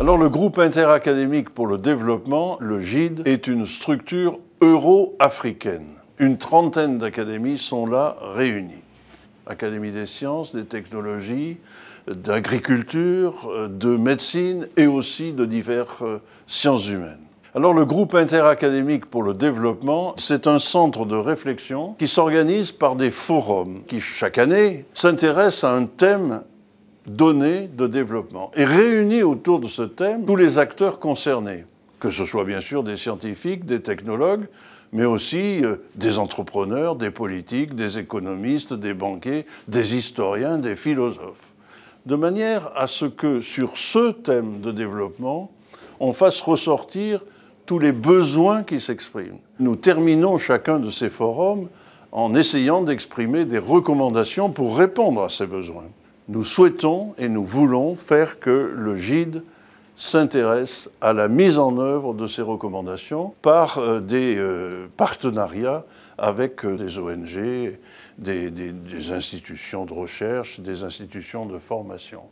Alors le groupe interacadémique pour le développement, le GID, est une structure euro-africaine. Une trentaine d'académies sont là réunies. Académie des sciences, des technologies, d'agriculture, euh, de médecine et aussi de diverses euh, sciences humaines. Alors le groupe interacadémique pour le développement, c'est un centre de réflexion qui s'organise par des forums qui chaque année s'intéressent à un thème donné de développement et réunit autour de ce thème tous les acteurs concernés, que ce soit bien sûr des scientifiques, des technologues, mais aussi euh, des entrepreneurs, des politiques, des économistes, des banquiers, des historiens, des philosophes, de manière à ce que sur ce thème de développement, on fasse ressortir tous les besoins qui s'expriment. Nous terminons chacun de ces forums en essayant d'exprimer des recommandations pour répondre à ces besoins. Nous souhaitons et nous voulons faire que le GIDE s'intéresse à la mise en œuvre de ces recommandations par euh, des euh, partenariats avec euh, des ONG, des, des institutions de recherche, des institutions de formation.